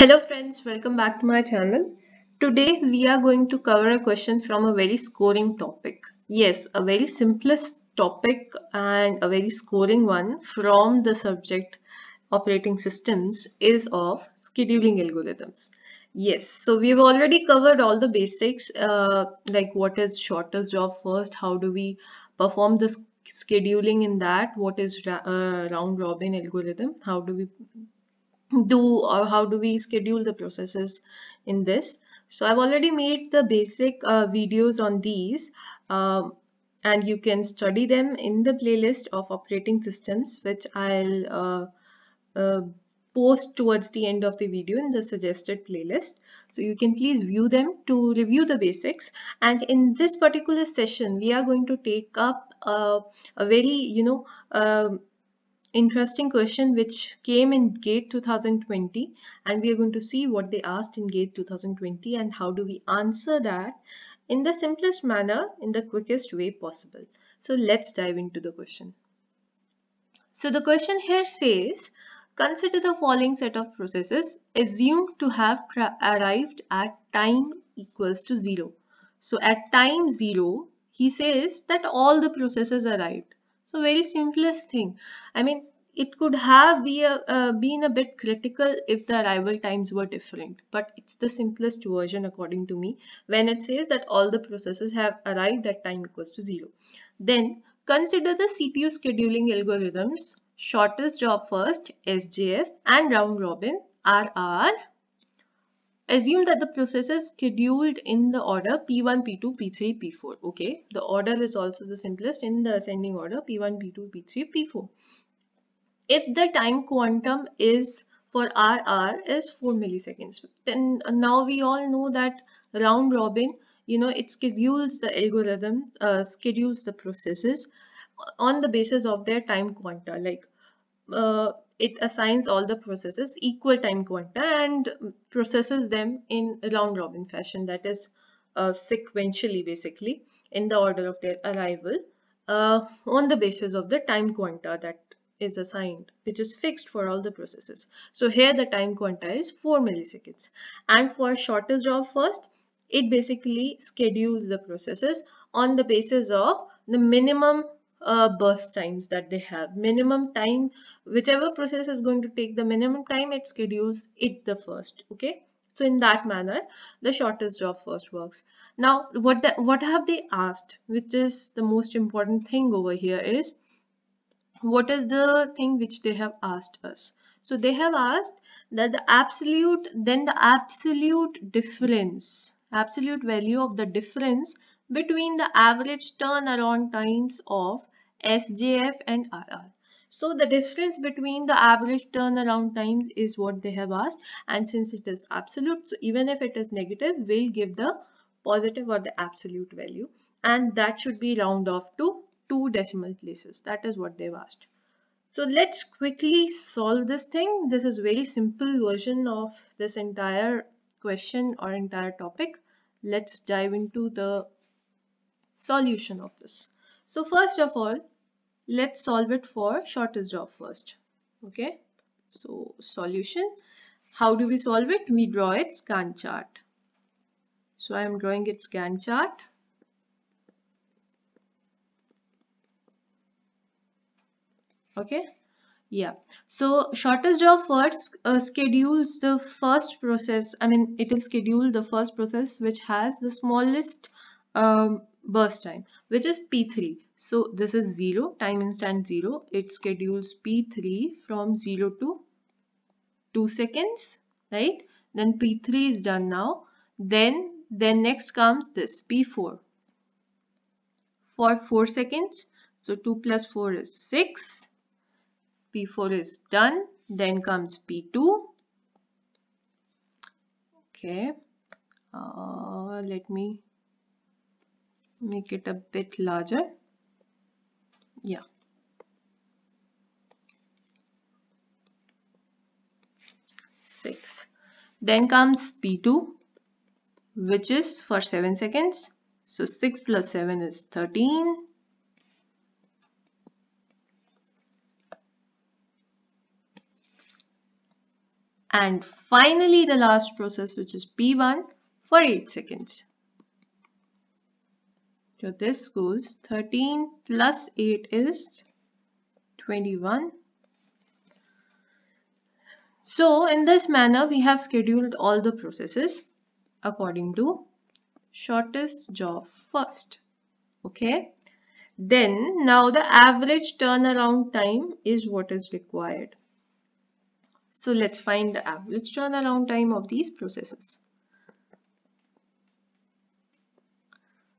Hello friends, welcome back to my channel. Today we are going to cover a question from a very scoring topic. Yes, a very simplest topic and a very scoring one from the subject operating systems is of scheduling algorithms. Yes, so we've already covered all the basics uh, like what is shortest job first, how do we perform the scheduling in that, what is uh, round robin algorithm, how do we do or how do we schedule the processes in this. So I've already made the basic uh, videos on these um, and you can study them in the playlist of operating systems which I'll uh, uh, post towards the end of the video in the suggested playlist. So you can please view them to review the basics and in this particular session we are going to take up uh, a very you know um, interesting question which came in GATE 2020 and we are going to see what they asked in GATE 2020 and how do we answer that in the simplest manner in the quickest way possible. So let's dive into the question. So the question here says, consider the following set of processes assumed to have arrived at time equals to 0. So at time 0, he says that all the processes arrived so very simplest thing i mean it could have be a, uh, been a bit critical if the arrival times were different but it's the simplest version according to me when it says that all the processes have arrived at time equals to zero then consider the cpu scheduling algorithms shortest job first sjf and round robin rr Assume that the process is scheduled in the order P1, P2, P3, P4. Okay, the order is also the simplest in the ascending order P1, P2, P3, P4. If the time quantum is for RR is 4 milliseconds, then uh, now we all know that round robin, you know, it schedules the algorithm, uh, schedules the processes on the basis of their time quanta. Like uh, it assigns all the processes equal time quanta and processes them in round robin fashion that is uh, sequentially basically in the order of their arrival uh, on the basis of the time quanta that is assigned which is fixed for all the processes so here the time quanta is 4 milliseconds and for shortest job first it basically schedules the processes on the basis of the minimum uh, burst times that they have. Minimum time, whichever process is going to take the minimum time, it schedules it the first. Okay. So in that manner, the shortest job first works. Now, what the, what have they asked, which is the most important thing over here is, what is the thing which they have asked us? So they have asked that the absolute, then the absolute difference, absolute value of the difference between the average turnaround times of SJF and RR. So the difference between the average turnaround times is what they have asked and since it is absolute, so even if it is negative, we'll give the positive or the absolute value and that should be round off to two decimal places. That is what they've asked. So let's quickly solve this thing. This is very simple version of this entire question or entire topic. Let's dive into the solution of this. So first of all, let's solve it for shortest job first. Okay, so solution. How do we solve it? We draw its scan chart. So I am drawing its scan chart. Okay, yeah so shortest job first uh, schedules the first process i mean it will schedule the first process which has the smallest um, burst time which is P3. So this is 0 time instant 0 it schedules P3 from 0 to 2 seconds right then P3 is done now then then next comes this P4 for 4 seconds so 2 plus 4 is 6 P4 is done then comes P2 okay uh, let me make it a bit larger yeah six then comes p2 which is for 7 seconds so 6 plus 7 is 13 and finally the last process which is p1 for 8 seconds so this goes 13 plus 8 is 21. So in this manner we have scheduled all the processes according to shortest job first. Okay. Then now the average turnaround time is what is required. So let's find the average turnaround time of these processes.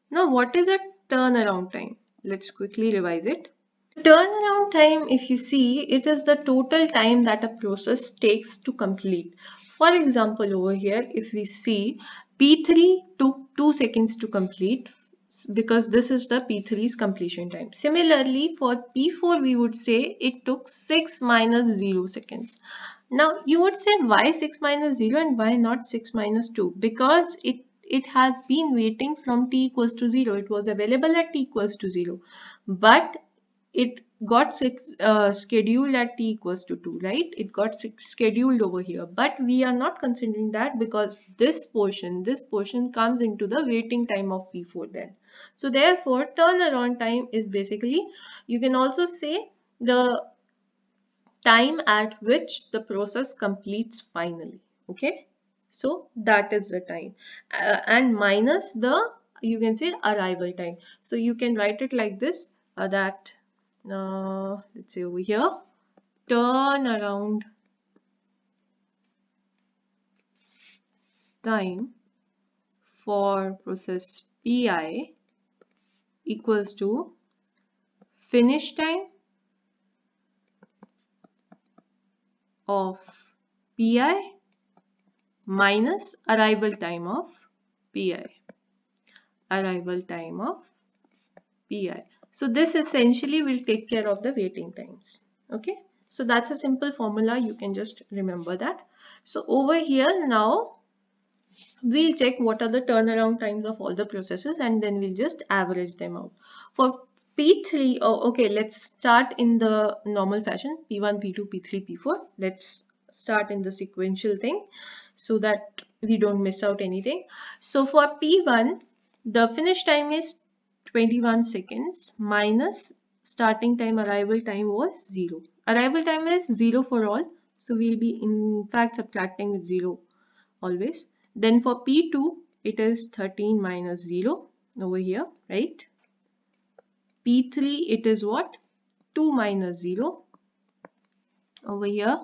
Now what is a turnaround time? Let's quickly revise it. The turnaround time, if you see, it is the total time that a process takes to complete. For example, over here, if we see P3 took 2 seconds to complete because this is the P3's completion time. Similarly, for P4, we would say it took 6 minus 0 seconds. Now, you would say why 6 minus 0 and why not 6 minus 2? Because it it has been waiting from t equals to 0. It was available at t equals to 0. But it got uh, scheduled at t equals to 2, right? It got scheduled over here. But we are not considering that because this portion, this portion comes into the waiting time of P4 then. So therefore, turnaround time is basically, you can also say the time at which the process completes finally, okay? so that is the time uh, and minus the you can say arrival time so you can write it like this uh, that uh, let's say over here turn around time for process pi equals to finish time of pi minus arrival time of pi arrival time of pi so this essentially will take care of the waiting times okay so that's a simple formula you can just remember that so over here now we'll check what are the turnaround times of all the processes and then we'll just average them out for P3, oh, okay, let's start in the normal fashion, P1, P2, P3, P4. Let's start in the sequential thing so that we don't miss out anything. So for P1, the finish time is 21 seconds minus starting time arrival time was 0. Arrival time is 0 for all. So we'll be in fact subtracting with 0 always. Then for P2, it is 13 minus 0 over here, right? P3, it is what? 2 minus 0 over here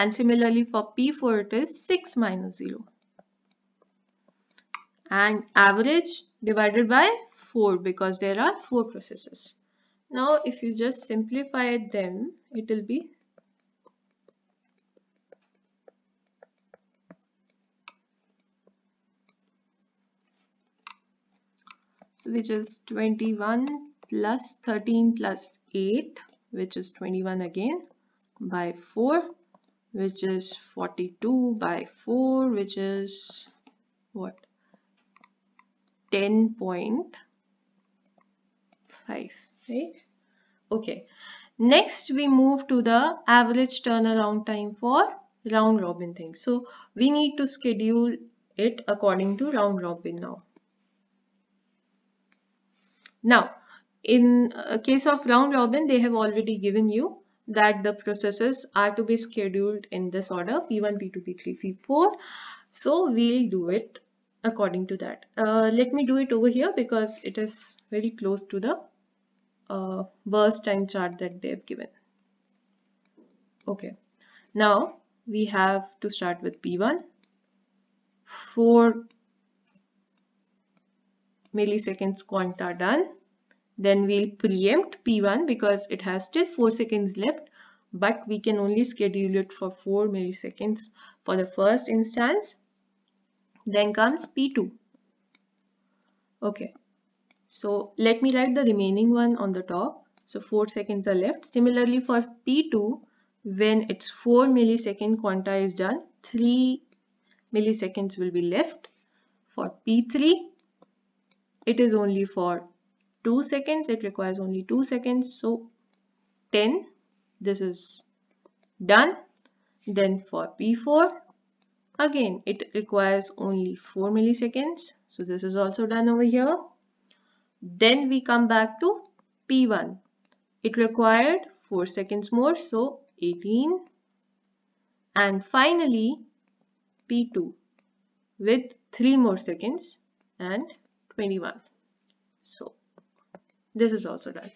and similarly for P4, it is 6 minus 0. And average divided by 4 because there are 4 processes. Now, if you just simplify them, it will be So which is 21 plus 13 plus 8, which is 21 again by 4 which is 42 by 4 which is what 10.5 right okay next we move to the average turnaround time for round robin thing so we need to schedule it according to round robin now now in uh, case of round robin they have already given you that the processes are to be scheduled in this order P1, P2, P3, P4. So we'll do it according to that. Uh, let me do it over here because it is very close to the uh, burst time chart that they've given. Okay, now we have to start with P1. 4 milliseconds quanta done then we'll preempt P1 because it has still 4 seconds left but we can only schedule it for 4 milliseconds for the first instance. Then comes P2. Okay, so let me write the remaining one on the top. So 4 seconds are left. Similarly for P2, when its 4 millisecond quanta is done, 3 milliseconds will be left. For P3, it is only for 2 seconds it requires only 2 seconds so 10 this is done then for P4 again it requires only 4 milliseconds so this is also done over here then we come back to P1 it required 4 seconds more so 18 and finally P2 with 3 more seconds and 21 so this is also done.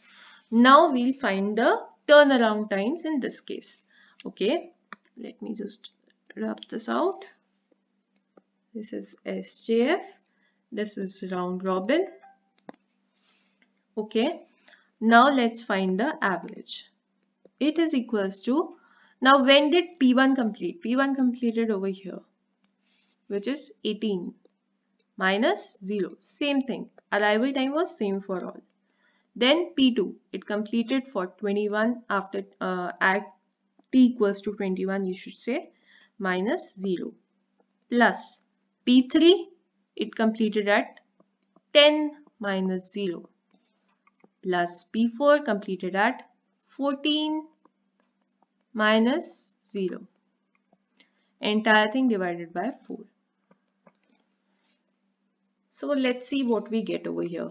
Now we'll find the turnaround times in this case. Okay, let me just wrap this out. This is SJF. This is round robin. Okay, now let's find the average. It is equals to, now when did P1 complete? P1 completed over here, which is 18 minus 0. Same thing. Arrival time was same for all. Then P2, it completed for 21 after uh, at t equals to 21, you should say minus 0 plus P3, it completed at 10 minus 0 plus P4 completed at 14 minus 0. Entire thing divided by 4. So let's see what we get over here.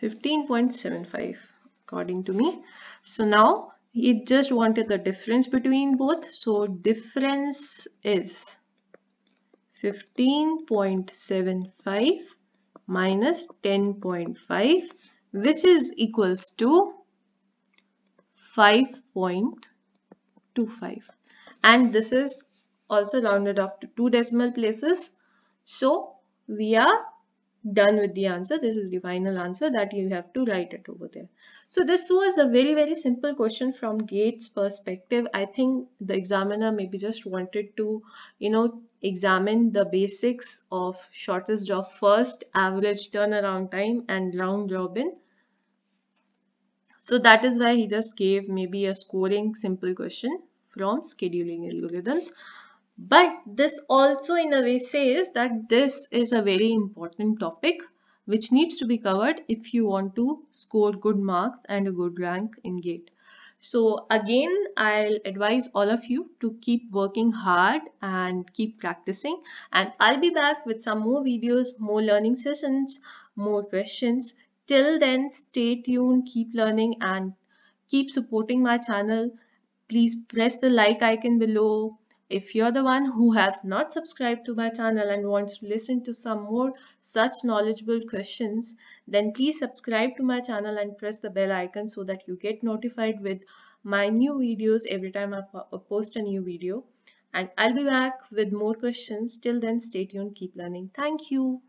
15.75 according to me. So now it just wanted the difference between both. So difference is 15.75 minus 10.5 which is equals to 5.25 and this is also rounded off to two decimal places. So we are done with the answer. This is the final answer that you have to write it over there. So this was a very, very simple question from Gates perspective. I think the examiner maybe just wanted to, you know, examine the basics of shortest job first, average turnaround time and round robin. So that is why he just gave maybe a scoring simple question from scheduling algorithms. But this also in a way says that this is a very important topic which needs to be covered if you want to score good marks and a good rank in GATE. So again, I'll advise all of you to keep working hard and keep practicing and I'll be back with some more videos, more learning sessions, more questions. Till then, stay tuned, keep learning and keep supporting my channel. Please press the like icon below, if you're the one who has not subscribed to my channel and wants to listen to some more such knowledgeable questions, then please subscribe to my channel and press the bell icon so that you get notified with my new videos every time I uh, post a new video. And I'll be back with more questions. Till then, stay tuned, keep learning. Thank you.